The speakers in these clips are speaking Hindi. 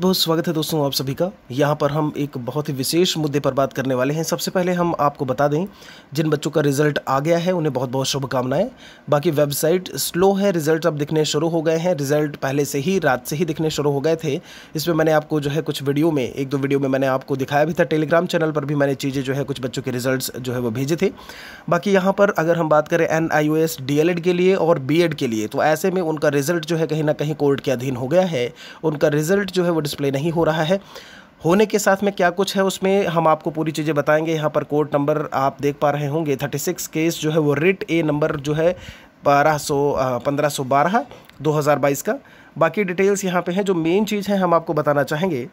बहुत स्वागत है दोस्तों आप सभी का यहाँ पर हम एक बहुत ही विशेष मुद्दे पर बात करने वाले हैं सबसे पहले हम आपको बता दें जिन बच्चों का रिजल्ट आ गया है उन्हें बहुत बहुत शुभकामनाएं बाकी वेबसाइट स्लो है रिजल्ट अब दिखने शुरू हो गए हैं रिजल्ट पहले से ही रात से ही दिखने शुरू हो गए थे इसमें मैंने आपको जो है कुछ वीडियो में एक दो वीडियो में मैंने आपको दिखाया भी था टेलीग्राम चैनल पर भी मैंने चीज़ें जो है कुछ बच्चों के रिजल्ट जो है वो भेजे थे बाकी यहाँ पर अगर हम बात करें एन आई के लिए और बी के लिए तो ऐसे में उनका रिजल्ट जो है कहीं ना कहीं कोर्ट के अधीन हो गया है उनका रिजल्ट जो है वो डिस्प्ले नहीं हो रहा है होने के साथ में क्या कुछ है उसमें हम आपको पूरी चीज़ें बताएंगे यहाँ पर कोर्ट नंबर आप देख पा रहे होंगे थर्टी सिक्स केस जो है वो रिट ए नंबर जो है बारह सौ पंद्रह सौ बारह दो हज़ार बाईस का बाकी डिटेल्स यहाँ पे हैं जो मेन चीज़ है हम आपको बताना चाहेंगे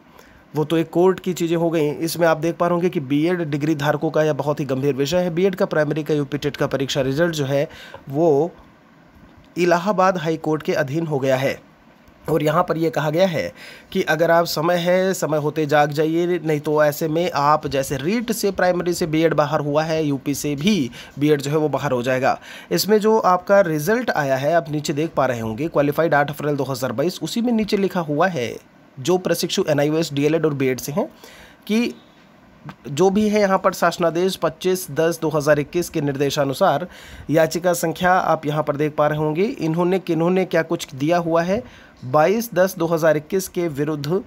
वो तो एक कोर्ट की चीज़ें हो गई इसमें आप देख पा रहे होंगे कि बीएड डिग्री धारकों का यह बहुत ही गंभीर विषय है बीएड का प्राइमरी का यूपी टेट का परीक्षा रिजल्ट जो है वो इलाहाबाद हाई कोर्ट के अधीन हो गया है और यहाँ पर ये कहा गया है कि अगर आप समय है समय होते जाग जाइए नहीं तो ऐसे में आप जैसे रीट से प्राइमरी से बीएड बाहर हुआ है यूपी से भी बीएड जो है वो बाहर हो जाएगा इसमें जो आपका रिजल्ट आया है आप नीचे देख पा रहे होंगे क्वालिफाइड आठ अप्रैल 2022 उसी में नीचे लिखा हुआ है जो प्रशिक्षु एन आई डीएलएड और बी से हैं कि जो भी है यहाँ पर शासनादेश 25 दस 2021 के निर्देशानुसार याचिका संख्या आप यहाँ पर देख पा रहे होंगे इन्होंने किन्होंने क्या कुछ दिया हुआ है 22 दस 2021 के विरुद्ध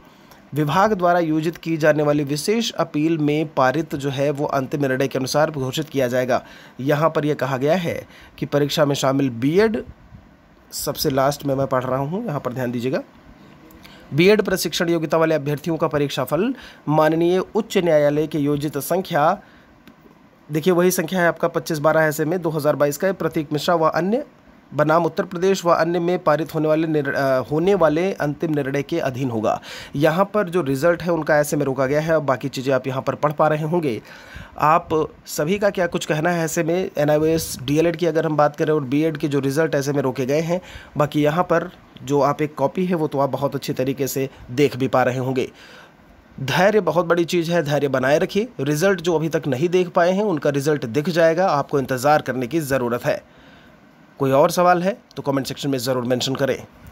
विभाग द्वारा योजित की जाने वाली विशेष अपील में पारित जो है वो अंतिम निर्णय के अनुसार घोषित किया जाएगा यहाँ पर यह कहा गया है कि परीक्षा में शामिल बी सबसे लास्ट में मैं पढ़ रहा हूँ यहाँ पर ध्यान दीजिएगा बीएड प्रशिक्षण योग्यता वाले अभ्यर्थियों का परीक्षाफल माननीय उच्च न्यायालय के योजित संख्या देखिए वही संख्या है आपका पच्चीस बारह ऐसे में 2022 का प्रतीक मिश्रा व अन्य बनाम उत्तर प्रदेश व अन्य में पारित होने वाले होने वाले अंतिम निर्णय के अधीन होगा यहाँ पर जो रिजल्ट है उनका ऐसे में रोका गया है और बाकी चीज़ें आप यहाँ पर पढ़ पा रहे होंगे आप सभी का क्या कुछ कहना है ऐसे में एन आई की अगर हम बात करें और बी के जो रिज़ल्ट ऐसे में रोके गए हैं बाकी यहाँ पर जो आप एक कॉपी है वो तो आप बहुत अच्छे तरीके से देख भी पा रहे होंगे धैर्य बहुत बड़ी चीज़ है धैर्य बनाए रखिए रिजल्ट जो अभी तक नहीं देख पाए हैं उनका रिजल्ट दिख जाएगा आपको इंतज़ार करने की ज़रूरत है कोई और सवाल है तो कमेंट सेक्शन में ज़रूर मेंशन करें